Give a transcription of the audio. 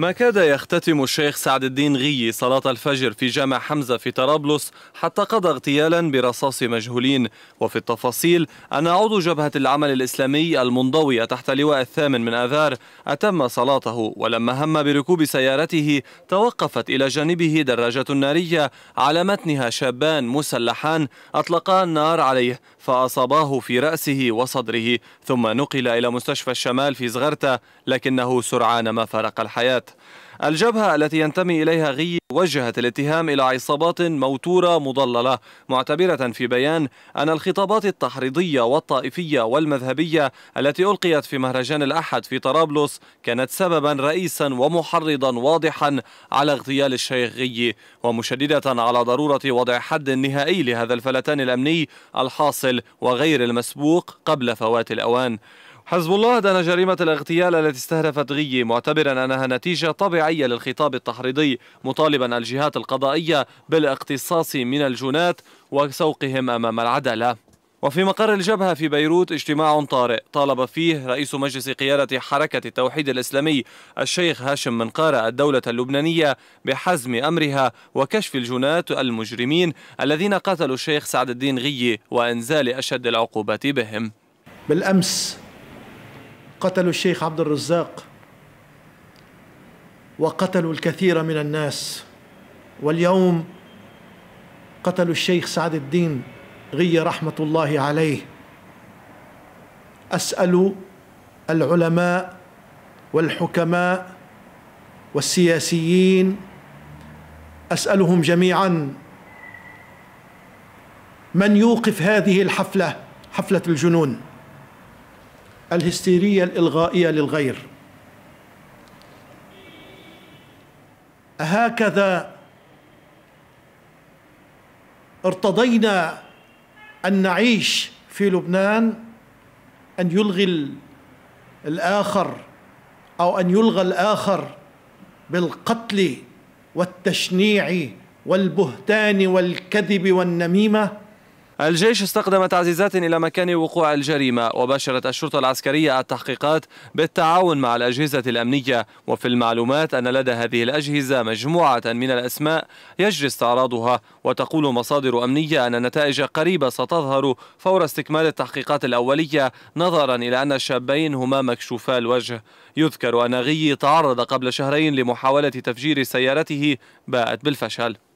ما كاد يختتم الشيخ سعد الدين غي صلاة الفجر في جامع حمزة في طرابلس حتى قضى اغتيالا برصاص مجهولين وفي التفاصيل أن عضو جبهة العمل الإسلامي المنضوية تحت لواء الثامن من آذار أتم صلاته ولما هم بركوب سيارته توقفت إلى جانبه دراجة نارية على متنها شابان مسلحان أطلقا النار عليه فأصاباه في رأسه وصدره ثم نقل إلى مستشفى الشمال في زغرتة لكنه سرعان ما فارق الحياة الجبهة التي ينتمي إليها غي وجهت الاتهام إلى عصابات موتورة مضللة معتبرة في بيان أن الخطابات التحريضية والطائفية والمذهبية التي ألقيت في مهرجان الأحد في طرابلس كانت سببا رئيسا ومحرضا واضحا على اغتيال الشيخ غي ومشددة على ضرورة وضع حد نهائي لهذا الفلتان الأمني الحاصل وغير المسبوق قبل فوات الأوان حزب الله دان جريمة الاغتيال التي استهدفت غي معتبرا أنها نتيجة طبيعية للخطاب التحريضي مطالبا الجهات القضائية بالاقتصاص من الجنات وسوقهم أمام العدالة وفي مقر الجبهة في بيروت اجتماع طارئ طالب فيه رئيس مجلس قيادة حركة التوحيد الإسلامي الشيخ هاشم منقارة الدولة اللبنانية بحزم أمرها وكشف الجنات المجرمين الذين قتلوا الشيخ سعد الدين غي وإنزال أشد العقوبات بهم بالأمس قتلوا الشيخ عبد الرزاق وقتلوا الكثير من الناس واليوم قتلوا الشيخ سعد الدين غي رحمه الله عليه اسال العلماء والحكماء والسياسيين اسالهم جميعا من يوقف هذه الحفله حفله الجنون الهستيرية الإلغائية للغير هكذا ارتضينا أن نعيش في لبنان أن يلغي الآخر أو أن يلغى الآخر بالقتل والتشنيع والبهتان والكذب والنميمه الجيش استخدم تعزيزات إلى مكان وقوع الجريمة وباشرت الشرطة العسكرية التحقيقات بالتعاون مع الأجهزة الأمنية وفي المعلومات أن لدى هذه الأجهزة مجموعة من الأسماء يجري استعراضها وتقول مصادر أمنية أن النتائج قريبة ستظهر فور استكمال التحقيقات الأولية نظرا إلى أن الشابين هما مكشوفا الوجه يذكر أن غي تعرض قبل شهرين لمحاولة تفجير سيارته باءت بالفشل